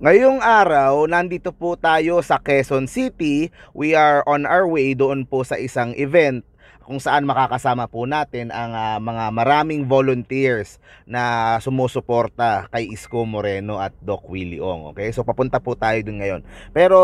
Ngayong araw, nandito po tayo sa Quezon City. We are on our way doon po sa isang event kung saan makakasama po natin ang uh, mga maraming volunteers na sumusuporta kay Isko Moreno at Doc Willie Ong. Okay? So papunta po tayo doon ngayon. Pero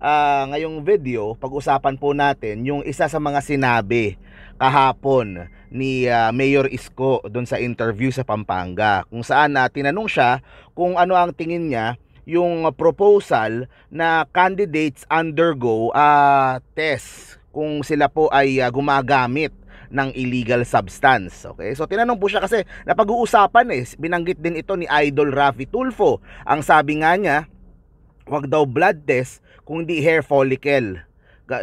uh, ngayong video, pag-usapan po natin yung isa sa mga sinabi kahapon ni uh, Mayor Isko doon sa interview sa Pampanga kung saan uh, tinanong siya kung ano ang tingin niya yung proposal na candidates undergo uh, test kung sila po ay uh, gumagamit ng illegal substance. Okay? So tinanong po siya kasi napag-uusapan eh, binanggit din ito ni Idol Rafi Tulfo. Ang sabi nga niya, wag daw blood test kung di hair follicle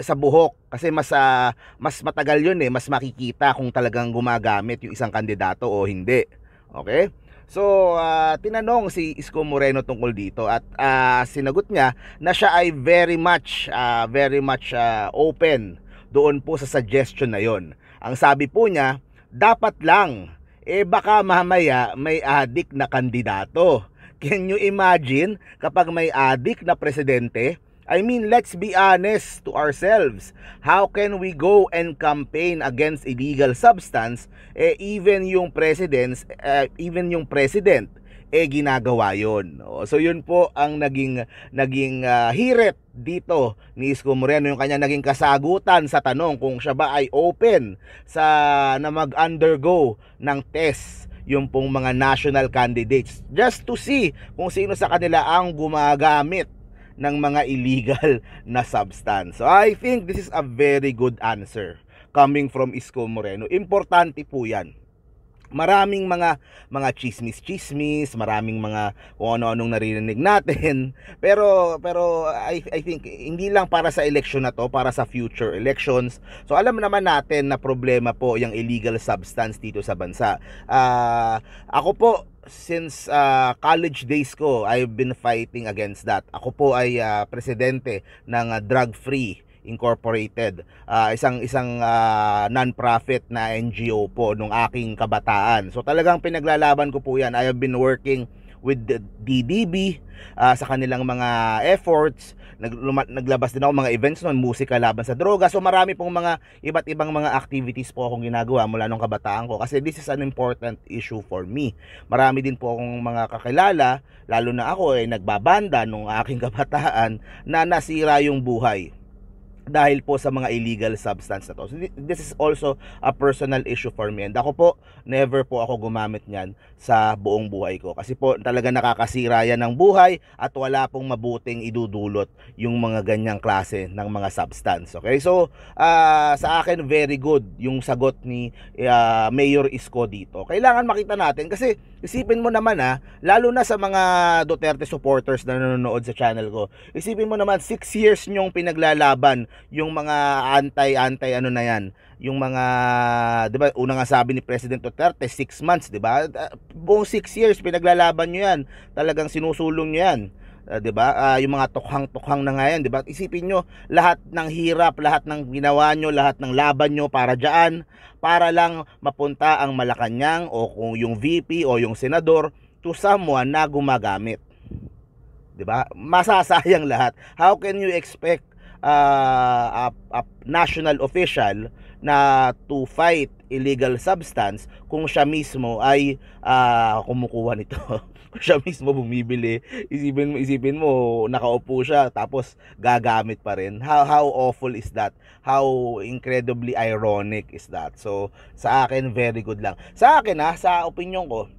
sa buhok kasi mas uh, mas matagal 'yun eh, mas makikita kung talagang gumagamit yung isang kandidato o hindi. Okay? So, uh, tinanong si Isko Moreno tungkol dito at uh, sinagot niya na siya ay very much, uh, very much uh, open doon po sa suggestion na yon. Ang sabi po niya, dapat lang, eh baka mamaya may adik na kandidato. Can you imagine kapag may adik na presidente, I mean, let's be honest to ourselves. How can we go and campaign against illegal substance eh even yung presidents eh, even yung president eh ginagawa yon. So yun po ang naging naging uh, hirit dito ni Isko Moreno yung kanya naging kasagutan sa tanong kung siya ba ay open sa na mag-undergo ng test yung pong mga national candidates just to see kung sino sa kanila ang gumagamit ng mga illegal na substance. So I think this is a very good answer coming from Isko Moreno. Importante po 'yan. Maraming mga mga chismis-chismis, maraming mga kung ano-anong naririnig natin. Pero pero I I think hindi lang para sa election na 'to, para sa future elections. So alam naman natin na problema po yung illegal substance dito sa bansa. Uh, ako po since uh, college days ko, I've been fighting against that. Ako po ay uh, presidente ng uh, Drug Free Incorporated, uh, isang isang uh, non-profit na NGO po nung aking kabataan. So talagang pinaglalaban ko po 'yan. I have been working with the DDB uh, ah, sa kanilang mga efforts. Nag, naglabas din ako mga events noon, musika laban sa droga. So marami pong mga iba't ibang mga activities po akong ginagawa mula nung kabataan ko kasi this is an important issue for me. Marami din po akong mga kakilala, lalo na ako ay eh, nagbabanda nung aking kabataan na nasira yung buhay dahil po sa mga illegal substance na to. So, this is also a personal issue for me. And ako po, never po ako gumamit niyan sa buong buhay ko. Kasi po, talaga nakakasira yan ng buhay at wala pong mabuting idudulot yung mga ganyang klase ng mga substance. Okay, so uh, sa akin, very good yung sagot ni uh, Mayor Isko dito. Kailangan makita natin kasi isipin mo naman ha, ah, lalo na sa mga Duterte supporters na nanonood sa channel ko, isipin mo naman 6 years nyong pinaglalaban yung mga anti-anti ano na yan, yung mga 'di ba una nga sabi ni President Duterte 6 months 'di ba ah, buong 6 years pinaglalaban niyo yan talagang sinusulong niyo yan uh, 'di ba uh, yung mga tukhang-tukhang na nga yan 'di ba isipin niyo lahat ng hirap lahat ng ginawa niyo lahat ng laban niyo para diyan para lang mapunta ang Malacañang o kung yung VP o yung senador to someone na gumagamit 'di ba masasayang lahat how can you expect uh, a, a national official na to fight illegal substance kung siya mismo ay uh, kumukuha nito. kung siya mismo bumibili, isipin mo, isipin mo nakaupo siya tapos gagamit pa rin. How, how awful is that? How incredibly ironic is that? So, sa akin, very good lang. Sa akin ha, ah, sa opinion ko,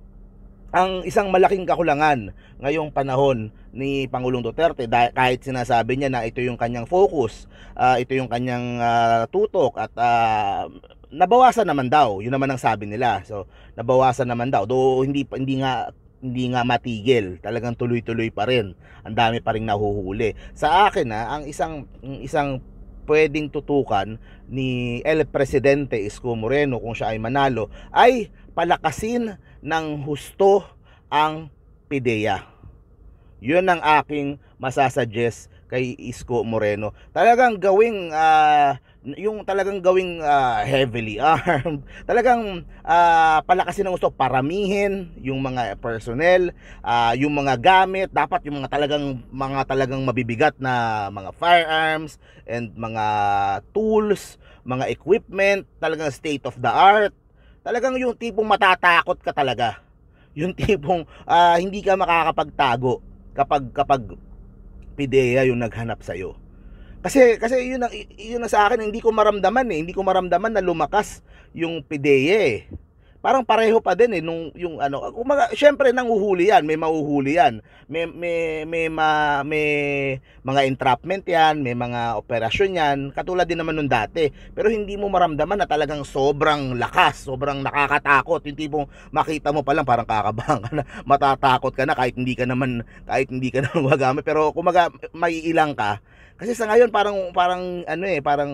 ang isang malaking kakulangan ngayong panahon ni Pangulong Duterte kahit sinasabi niya na ito yung kanyang focus, uh, ito yung kanyang uh, tutok at uh, nabawasan naman daw, yun naman ang sabi nila. So nabawasan naman daw. Do hindi hindi nga hindi nga matigil, talagang tuloy-tuloy pa rin. Ang dami pa ring nahuhuli. Sa akin na ang isang isang pwedeng tutukan ni El Presidente Isko Moreno kung siya ay manalo ay palakasin ng husto ang pideya. Yun ang aking masasuggest kay Isko Moreno. Talagang gawing uh, yung talagang gawing uh, heavily armed. Talagang uh, palakasin ng gusto paramihin yung mga personnel, uh, yung mga gamit, dapat yung mga talagang mga talagang mabibigat na mga firearms and mga tools, mga equipment, talagang state of the art Talagang yung tipong matatakot ka talaga. Yung tipong uh, hindi ka makakapagtago kapag kapag pideya yung naghanap sa iyo. Kasi kasi yun ang yun na sa akin hindi ko maramdaman eh, hindi ko maramdaman na lumakas yung pideya eh parang pareho pa din eh nung yung ano kumaga syempre nang uhuli yan may mauhuli yan may may may, ma, may mga entrapment yan may mga operasyon yan katulad din naman nung dati pero hindi mo maramdaman na talagang sobrang lakas sobrang nakakatakot yung tipong makita mo pa lang parang kakabang na matatakot ka na kahit hindi ka naman kahit hindi ka naman magamit pero kumaga maiilang ka kasi sa ngayon parang parang ano eh parang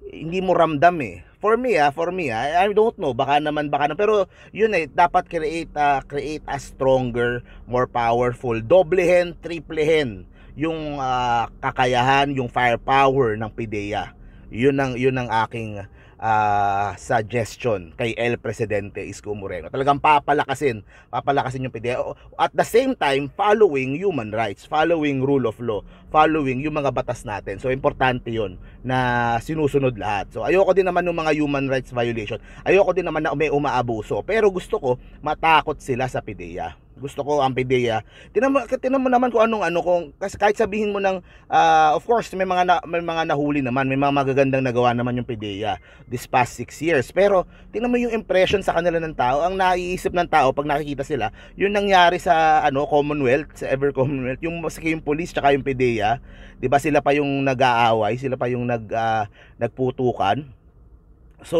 hindi mo ramdam eh for me ah, for me ah, I don't know, baka naman baka naman pero yun eh dapat create uh, create a stronger, more powerful, doblehin, triplehin yung uh, kakayahan, yung firepower ng PDEA. Yun ang yun ang aking uh, suggestion kay El Presidente Isko Moreno. Talagang papalakasin, papalakasin yung PDEA. At the same time, following human rights, following rule of law, following yung mga batas natin. So, importante yon na sinusunod lahat. So, ayoko din naman ng mga human rights violation. Ayoko din naman na may umaabuso. Pero gusto ko, matakot sila sa PDEA gusto ko ang PDEA. Tinan mo, naman ko anong ano kung kasi kahit sabihin mo nang uh, ah, of course may mga na, may mga nahuli naman, may mga magagandang nagawa naman yung PDEA this past 6 years. Pero tinan mo yung impression sa kanila ng tao, ang naiisip ng tao pag nakikita sila, yung nangyari sa ano Commonwealth, sa Ever Commonwealth, yung maski yung police tsaka yung PDEA, 'di ba sila pa yung nag-aaway, sila pa yung nag uh, nagputukan. So,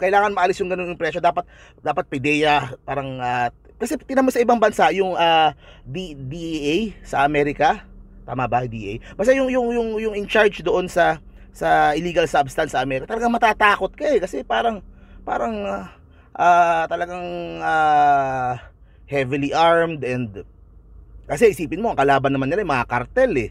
kailangan maalis yung ganung impression. Dapat dapat PDEA parang uh, kasi tinan mo sa ibang bansa, yung uh, ah, DEA sa Amerika, tama ba DEA? Basta yung, yung, yung, yung in charge doon sa, sa illegal substance sa Amerika, talagang matatakot ka eh. Kasi parang, parang uh, talagang uh, heavily armed and kasi isipin mo, ang kalaban naman nila yung mga cartel eh.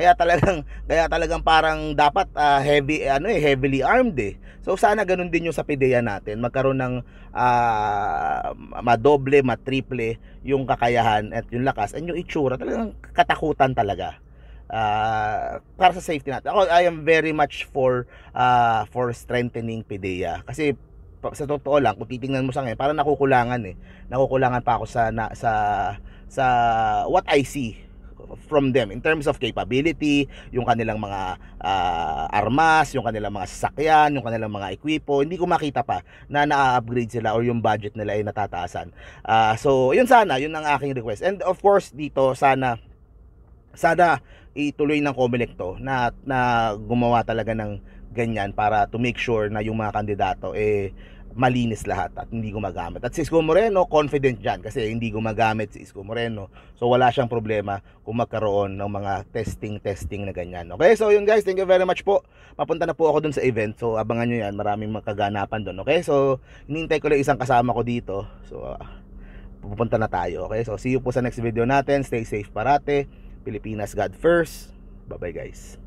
Kaya talagang kaya talagang parang dapat uh, heavy ano eh heavily armed eh. So sana ganun din yung sa PDEA natin, magkaroon ng uh, madoble, matriple yung kakayahan at yung lakas and yung itsura talagang katakutan talaga. Uh, para sa safety natin. Ako I am very much for uh, for strengthening PDEA kasi sa totoo lang kung titingnan mo sa ngayon parang nakukulangan eh nakukulangan pa ako sa na, sa sa what I see from them in terms of capability, yung kanilang mga uh, armas, yung kanilang mga sasakyan, yung kanilang mga equipo, Hindi ko makita pa na na-upgrade sila or yung budget nila ay natataasan. Uh, so, yun sana, yun ang aking request. And of course, dito sana sana ituloy ng COMELEC to na, na gumawa talaga ng ganyan para to make sure na yung mga kandidato eh malinis lahat at hindi gumagamit. At si Isko Moreno, confident dyan kasi hindi gumagamit si Isko Moreno. So wala siyang problema kung magkaroon ng mga testing-testing na ganyan. Okay, so yun guys, thank you very much po. Papunta na po ako dun sa event. So abangan nyo yan, maraming makaganapan dun. Okay, so hinihintay ko lang isang kasama ko dito. So uh, pupunta na tayo. Okay, so see you po sa next video natin. Stay safe parate. Pilipinas God first. Bye-bye guys.